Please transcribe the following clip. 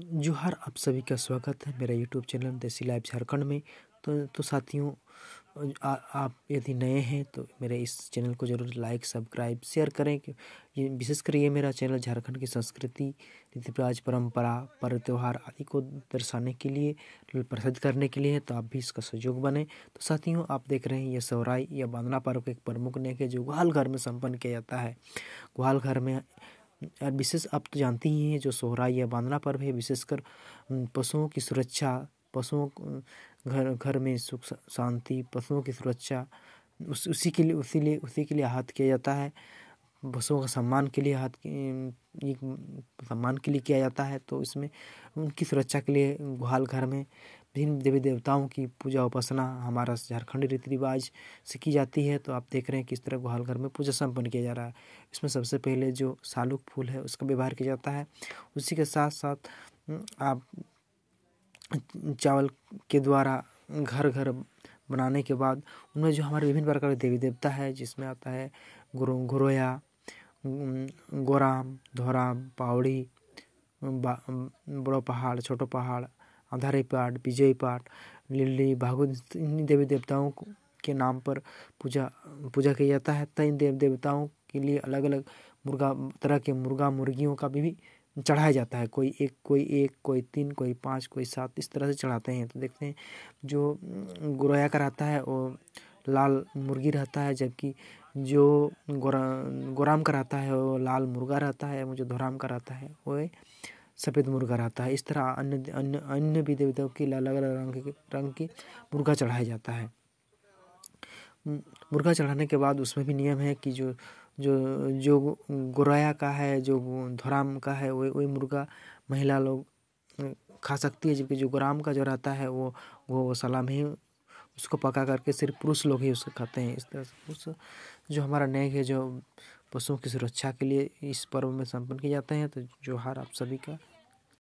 जोहार आप सभी का स्वागत है मेरा YouTube channel Desi live Jharkhand में तो तो साथियों आप यदि नए हैं तो मेरे इस चैनल को ज़रूर लाइक सब्सक्राइब शेयर करें ये विशेषकर ये मेरा चैनल झारखंड की संस्कृति रीति रिवाज परंपरा पर्व त्यौहार आदि को दर्शाने के लिए प्रसिद्ध करने के लिए है तो आप भी इसका सहयोग बने तो साथियों आप देख रहे हैं यह सौराई या बांधना पर्व के एक प्रमुख नेक है जो ग्वाल घर में संपन्न किया जाता है ग्वाल घर में और विशेष आप तो जानते ही हैं जो सोहराई या बांद्रा पर्व है विशेषकर पशुओं की सुरक्षा पशुओं घर घर में सुख शांति पशुओं की सुरक्षा उस उसी के लिए उसी लिए उसी के लिए हाथ किया जाता है पशुओं का सम्मान के लिए हाथ सम्मान के लिए किया जाता है तो इसमें उनकी सुरक्षा के लिए गुहाल घर में भिन्न देवी देवताओं की पूजा उपासना हमारा झारखंड रीति रिवाज से की जाती है तो आप देख रहे हैं किस तरह घर में पूजा संपन्न किया जा रहा है इसमें सबसे पहले जो सालुक फूल है उसका व्यवहार किया जाता है उसी के साथ साथ हम्म, आप चावल के द्वारा घर घर बनाने के बाद उनमें जो हमारे विभिन्न प्रकार के देवी देवता है जिसमें आता है गुरु गुरोया हम्म, गोराम धोराम पावड़ी बड़ो पहाड़ छोटो पहाड़ आधारे पाठ विजय पाठ लिली भागवत इन देवी देवताओं के नाम पर पूजा पूजा किया जाता है तथा इन देव देवताओं के लिए अलग अलग मुर्गा तरह के मुर्गा मुर्गियों का भी, भी चढ़ाया जाता है कोई एक कोई एक कोई तीन कोई पाँच कोई सात इस तरह से चढ़ाते हैं तो देखते हैं जो गुरैया का रहता है वो लाल मुर्गी रहता है जबकि जो गोरा गोराम का रहता है वो लाल मुर्गा रहता है मुझे धोराम का रहता है वो सफ़ेद मुर्गा रहता है इस तरह अन्य अन्य अन्य भी देवताओं के लिए अलग अलग रंग के रंग की मुर्गा चढ़ाया जाता है मुर्गा चढ़ाने के बाद उसमें भी नियम है कि जो जो जो गोराया का है जो धोराम का है वही वही मुर्गा महिला लोग खा सकती है जबकि जो गुराम का जो रहता है वो वो सलाम ही उसको पका करके सिर्फ पुरुष लोग ही उसको खाते हैं इस तरह से पुरुष जो हमारा नेग है जो पशुओं की सुरक्षा के लिए इस पर्व में सम्पन्न किए जाते हैं तो जोहार आप सभी का